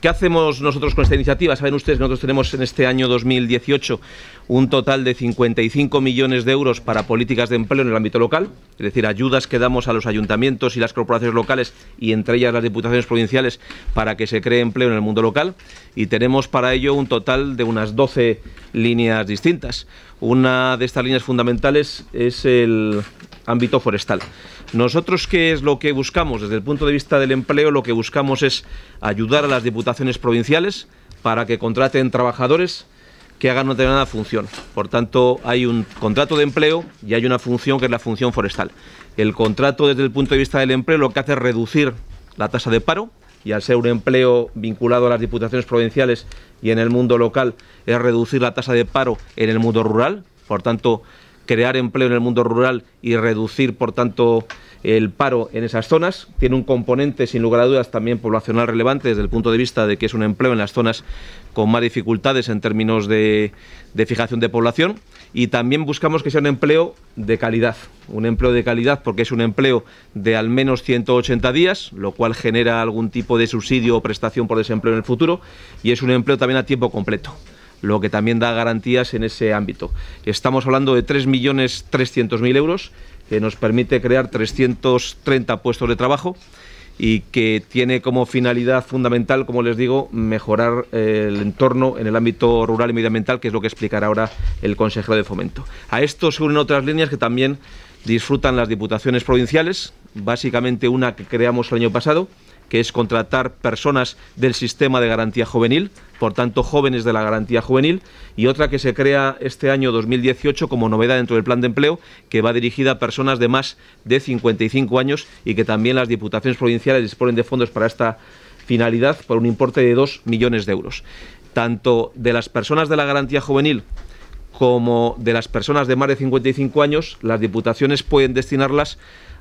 ¿Qué hacemos nosotros con esta iniciativa? Saben ustedes que nosotros tenemos en este año 2018 un total de 55 millones de euros para políticas de empleo en el ámbito local, es decir, ayudas que damos a los ayuntamientos y las corporaciones locales y entre ellas las diputaciones provinciales para que se cree empleo en el mundo local y tenemos para ello un total de unas 12 líneas distintas. Una de estas líneas fundamentales es el ámbito forestal. Nosotros, ¿qué es lo que buscamos? Desde el punto de vista del empleo, lo que buscamos es ayudar a las diputaciones provinciales para que contraten trabajadores que hagan una determinada función. Por tanto, hay un contrato de empleo y hay una función que es la función forestal. El contrato desde el punto de vista del empleo lo que hace es reducir la tasa de paro, y al ser un empleo vinculado a las diputaciones provinciales y en el mundo local, es reducir la tasa de paro en el mundo rural. Por tanto, crear empleo en el mundo rural y reducir, por tanto, el paro en esas zonas. Tiene un componente, sin lugar a dudas, también poblacional relevante desde el punto de vista de que es un empleo en las zonas con más dificultades en términos de, fijación de población. Y también buscamos que sea un empleo de calidad. Un empleo de calidad porque es un empleo de al menos 180 días, lo cual genera algún tipo de subsidio o prestación por desempleo en el futuro. Y es un empleo también a tiempo completo lo que también da garantías en ese ámbito. Estamos hablando de 3.300.000 euros, que nos permite crear 330 puestos de trabajo y que tiene como finalidad fundamental, como les digo, mejorar eh, el entorno en el ámbito rural y medioambiental, que es lo que explicará ahora el consejero de fomento. A esto se unen otras líneas que también disfrutan las diputaciones provinciales, básicamente una que creamos el año pasado, que es contratar personas del sistema de garantía juvenil, por tanto jóvenes de la garantía juvenil, y otra que se crea este año 2018 como novedad dentro del plan de empleo, que va dirigida a personas de más de 55 años y que también las diputaciones provinciales disponen de fondos para esta finalidad por un importe de 2 millones de euros. Tanto de las personas de la garantía juvenil como de las personas de más de 55 años, las diputaciones pueden destinarlas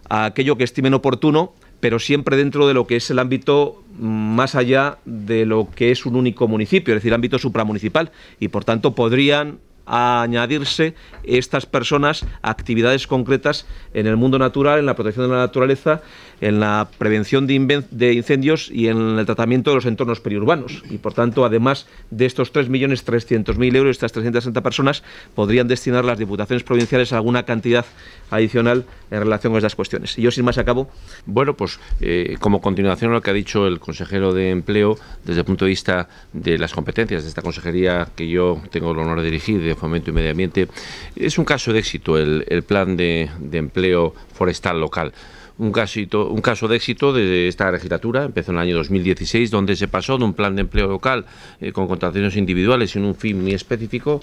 a aquello que estimen oportuno pero siempre dentro de lo que es el ámbito mm, más allá de lo que es un único municipio, es decir, ámbito supramunicipal, y por tanto podrían a añadirse estas personas a actividades concretas en el mundo natural, en la protección de la naturaleza, en la prevención de, incendios y en el tratamiento de los entornos periurbanos. Y por tanto, además de estos 3.300.000 euros, estas 360 personas podrían destinar las diputaciones provinciales alguna cantidad adicional en relación con estas cuestiones. Y yo, sin más, acabo. Bueno, pues eh, como continuación a lo que ha dicho el consejero de Empleo, desde el punto de vista de las competencias de esta consejería que yo tengo el honor de dirigir, de Fomento y Medio Ambiente. Es un caso de éxito el, plan de, empleo forestal local un, casito, un caso de éxito de esta legislatura, empezó en el año 2016, donde se pasó de un plan de empleo local eh, con contrataciones individuales sin un fin muy específico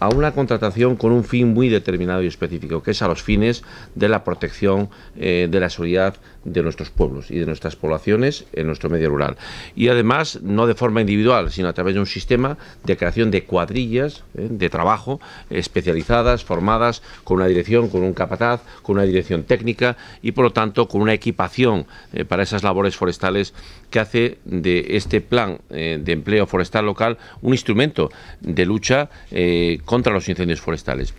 a una contratación con un fin muy determinado y específico, que es a los fines de la protección eh, de la seguridad de nuestros pueblos y de nuestras poblaciones en nuestro medio rural. Y además, no de forma individual, sino a través de un sistema de creación de cuadrillas ¿eh? de trabajo especializadas, formadas, con una dirección, con un capataz, con una dirección técnica y, por lo tanto, con una equipación eh, para esas labores forestales que hace de este plan eh, de empleo forestal local un instrumento de lucha contra los incendios forestales.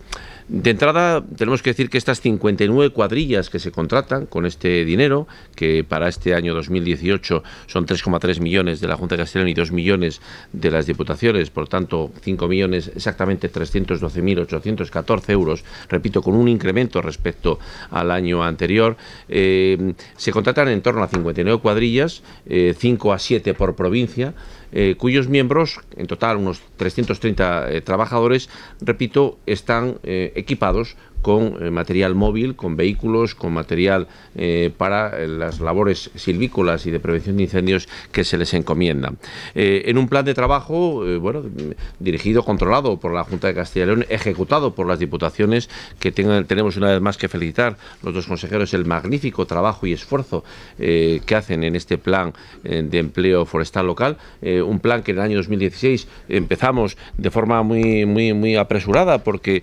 De entrada, tenemos que decir que estas 59 cuadrillas que se contratan con este dinero, que para este año 2018 son 3,3 millones de la Junta de Castellón y 2 millones de las Diputaciones, por tanto, 5 millones, exactamente 312.814 euros, repito, con un incremento respecto al año anterior, eh, se contratan en torno a 59 cuadrillas, 5 eh, a 7 por provincia, eh, cuyos miembros, en total unos 330 eh, trabajadores, repito, están eh, equipados con eh, material móvil, con vehículos, con material eh, para eh, las labores silvícolas y de prevención de incendios que se les encomiendan. en un plan de trabajo, bueno, dirigido, controlado por la Junta de Castilla y León, ejecutado por las diputaciones, que tenemos una vez más que felicitar los dos consejeros el magnífico trabajo y esfuerzo que hacen en este plan de empleo forestal local, un plan que en el año 2016 empezamos de forma muy, apresurada porque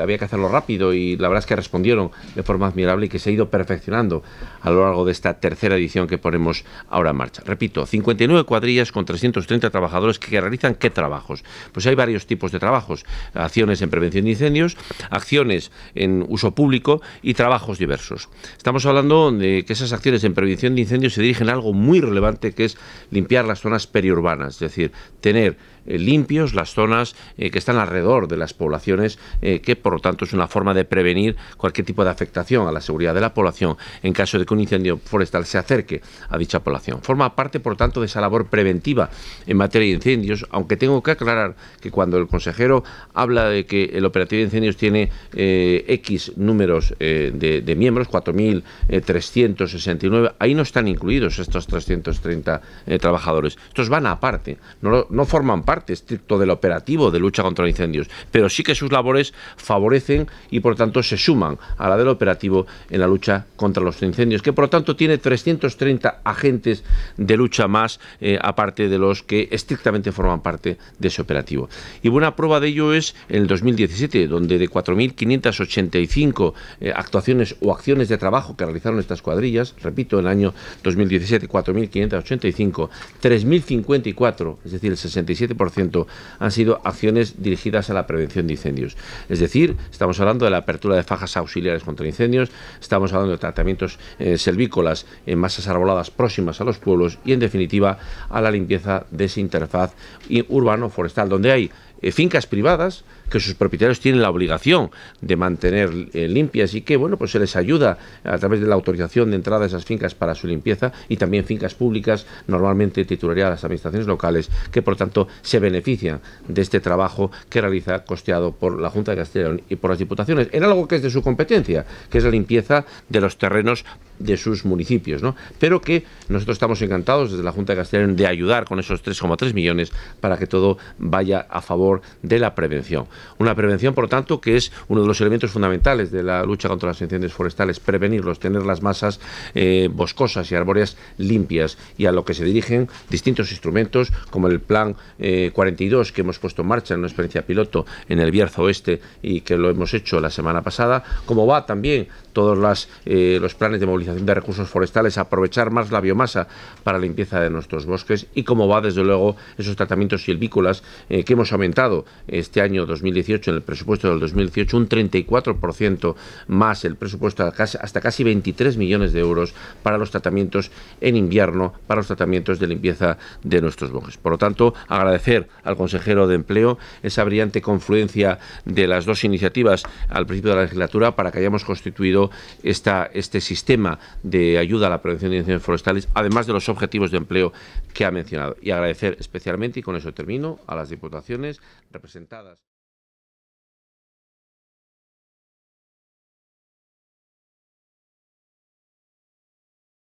había que hacerlo rápido y la verdad es que respondieron de forma admirable y que se ha ido perfeccionando a lo largo de esta tercera edición que ponemos ahora en marcha. Repito, 59 cuadrillas con 330 trabajadores que realizan qué trabajos. Pues hay varios tipos de trabajos, acciones en prevención de incendios, acciones en uso público y trabajos diversos. Estamos hablando de que esas acciones en prevención de incendios se dirigen a algo muy relevante que es limpiar las zonas periurbanas, es decir, tener eh, limpios las zonas eh, que están alrededor de las poblaciones, eh, que por lo tanto es una forma de prevenir cualquier tipo de afectación a la seguridad de la población en caso de que un incendio forestal se acerque a dicha población. Forma parte, por tanto, de esa labor preventiva en materia de incendios, aunque tengo que aclarar que cuando el consejero habla de que el operativo de incendios tiene eh, X números eh, de, de, miembros, 4.369, eh, ahí no están incluidos estos 330 trabajadores. Estos van aparte, no, no forman parte estricto del operativo de lucha contra incendios, pero sí que sus labores favorecen y, por tanto se suman a la del operativo en la lucha contra los incendios, que por lo tanto tiene 330 agentes de lucha más, eh, aparte de los que estrictamente forman parte de ese operativo. Y buena prueba de ello es el 2017, donde de 4.585 eh, actuaciones o acciones de trabajo que realizaron estas cuadrillas, repito, en el año 2017 4.585, 3.054, es decir, el 67% han sido acciones dirigidas a la prevención de incendios. Es decir, estamos hablando de la apertura de fajas auxiliares contra incendios, estamos hablando de tratamientos eh, selvícolas en masas arboladas próximas a los pueblos y, en definitiva, a la limpieza de esa interfaz urbano-forestal, donde hay eh, fincas privadas que sus propietarios tienen la obligación de mantener eh, limpias y que, bueno, pues se les ayuda a través de la autorización de entrada a esas fincas para su limpieza y también fincas públicas, normalmente titularía a las administraciones locales, que por tanto se benefician de este trabajo que realiza costeado por la Junta de Castilla y por las diputaciones, en algo que es de su competencia, que es la limpieza de los terrenos de sus municipios, ¿no? Pero que nosotros estamos encantados desde la Junta de Castilla de ayudar con esos 3,3 millones para que todo vaya a favor de la prevención. Una prevención, por lo tanto, que es uno de los elementos fundamentales de la lucha contra las incendios forestales, prevenirlos, tener las masas eh, boscosas y arbóreas limpias y a lo que se dirigen distintos instrumentos como el plan 42 eh, que hemos puesto en marcha en una experiencia piloto en el Bierzo Oeste y que lo hemos hecho la semana pasada, como va también todos eh, los planes de movilización de recursos forestales, aprovechar más la biomasa para la limpieza de nuestros bosques y como va desde luego esos tratamientos silvícolas que hemos aumentado este año 2018, en el presupuesto del 2018, un 34% más el presupuesto hasta casi 23 millones de euros para los tratamientos en invierno, para los tratamientos de limpieza de nuestros bosques. Por lo tanto, agradecer al consejero de Empleo esa brillante confluencia de las dos iniciativas al principio de la legislatura para que hayamos constituido esta, este sistema de ayuda a la prevención de incendios forestales, además de los objetivos de empleo que ha mencionado. Y agradecer especialmente, y con eso termino, a las diputaciones, representadas.